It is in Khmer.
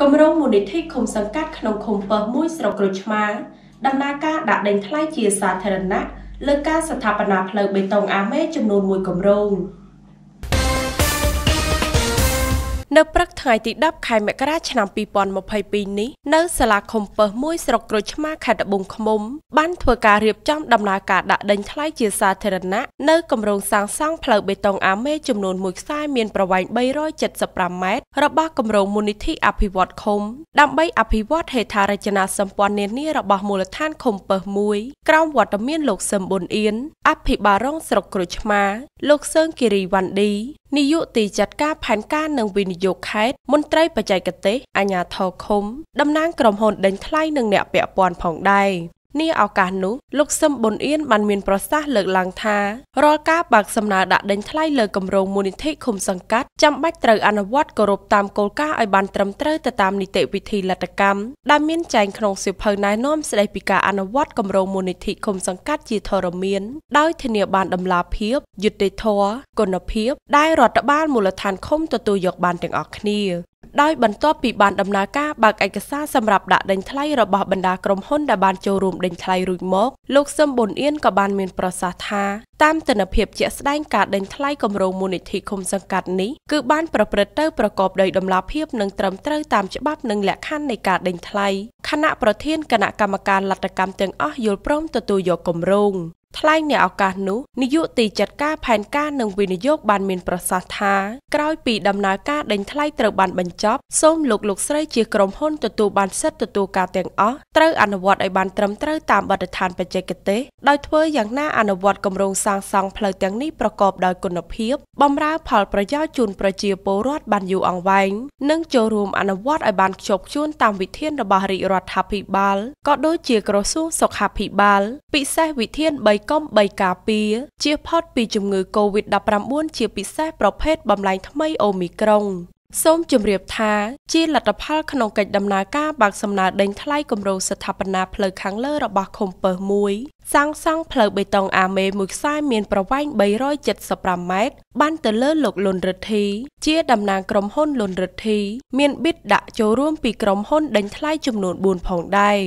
គម្រោងមូលនិធិឃុំសង្កាត់ក្នុងឃុំប៉ះមួយស្រុកក្រូចឆ្មារដំណើរការដាក់ដេញថ្លៃជាសាធារណៈលើការស្ថាបនាផ្លូវបេតុងអាមេចំនួន1គម្រោង។នៅព្រឹកថ្ងៃទី10ខែមករាឆ្នាំ2022នេះនៅសាលាខុំពើសមួយស្រុកក្រូចឆ្មាខេត្តត្បូងឃ្មុំបានធ្វើការរៀបចំដំណើរការដាក់ដេញថ្លៃជាសាធារណៈនៅគម្រោងសាងសង់ផ្លូវបេតុងអាមេចំនួន1ខ្សែមានប្រវែង375ម៉ែត្ររបស់គម្រោងមូលនិធិអភិវឌ្ឍឃុំដើម្បី អភិវឌ្ឍហេដ្ឋារចនាសម្ព័ន្ធនានារបស់មូលដ្ឋានឃុំពើសមួយក្រោមវត្តមានលោកសឹមប៊ុនអៀនអភិបាលរងស្រុកក្រូចឆ្មា លោកសើងគិរីវ៉ាន់ឌីនាយកទីចាត់ការផែនការនិងវិនិយោយោខេត្តមន្ត្រី បច្ចេកទេសអាជ្ញាធរឃុំតំណាងក្រុមហ៊ុនដេញថ្លៃនិងអ្នកពាក់ព័ន្ធផងដែរនេះឱកាសនោះលោកសឹមប៊ុនអៀនបានមានប្រសាសន៍លើកឡើងថារាល់ការបើកសំណើដាក់ដេញថ្លៃលើគម្រោងមូលនិធិឃុំសង្កាត់ចាំបាច់ត្រូវអនុវត្តគោរពតាមគោលការណ៍ឲ្យបានត្រឹមត្រូវទៅតាមនីតិវិធីលទ្ធកម្មដែលមានចែងក្នុងសៀវភៅណែនាំស្តីពីការអនុវត្តគម្រោងមូលនិធិឃុំសង្កាត់ជាធរមាន ដោយធានា បានដំណាភាពយុត្តិធម៌គុណភាពដែលរដ្ឋបាលមូលដ្ឋានឃុំទទួលយកបានទាំងអស់គ្នាដោយបន្ទាប់ពីបានដំណើរការបើកឯកសារសម្រាប់ដាក់ដេញថ្លៃរបស់បណ្ដាក្រុមហ៊ុនដែលបានចូលរួមដេញថ្លៃរួចមក លោកសឹមប៊ុនអៀនក៏បានមានប្រសាសន៍ថាតាមទិន្នភាពជាក់ស្ដែងការដេញថ្លៃគម្រោងមូលនិធិឃុំសង្កាត់នេះគឺបានប្រព្រឹត្តទៅប្រកបដោយតម្លាភាពនិងត្រឹមត្រូវតាមច្បាប់និងលក្ខខណ្ឌនៃការដេញថ្លៃគណៈប្រធានគណៈកម្មការលັດកម្មទាំងអស់យល់ព្រមទទួលយកគម្រោងថ្លែងនៅឱកាសនោះនាយកទីចាត់ការផែនការនិងវិនិយោគបានមានប្រសាសន៍ថាក្រោយពីដំណើរការដេញថ្លៃត្រូវបានបញ្ចប់សូមលោកលោកស្រីជាក្រុមហ៊ុនទទួលបានសិទ្ធិទទួលការទាំងអស់ត្រូវអនុវត្តឲ្យបានត្រឹមត្រូវតាមបទដ្ឋានបច្ចេកទេសដោយធ្វើយ៉ាងណាអនុវត្តគម្រោងសាងសង់ផ្លូវទាំងនេះប្រកបដោយគុណភាពបម្រើ ផលប្រយោជន៍ជូនប្រជាពលរដ្ឋបានយូរអង្វែងនិងចូលរួមអនុវត្តឲ្យបានខ្ជាប់ខ្ជួនតាមវិធានរបស់រាជរដ្ឋាភិបាលក៏ដូចជាក្រសួងសុខាភិបាល ពិសេសវិធាន3កុំ៣ការពារជៀសផុតពីជំងឺ Covid-19 ជាពិសេសប្រភេទបំលែងថ្មីអូមីក្រុងសូមជម្រាបថាជាលទ្ធផលក្នុងកិច្ចដំណើរការបើកសំណើដេញថ្លៃគម្រោងស្ថាបនាផ្លូវខាងលើរបស់ខុំពើស1សាងសង់ផ្លូវបេតុងអាមេមួយខ្សែមានប្រវែង375ម៉ែត្របានទៅលើលោកលុនរិទ្ធី ជាតំណាងក្រុមហ៊ុនលុនរិទ្ធីមានបិទដាក់ចូលរួមពីក្រុមហ៊ុនដេញថ្លៃចំនួន4ផងដែរ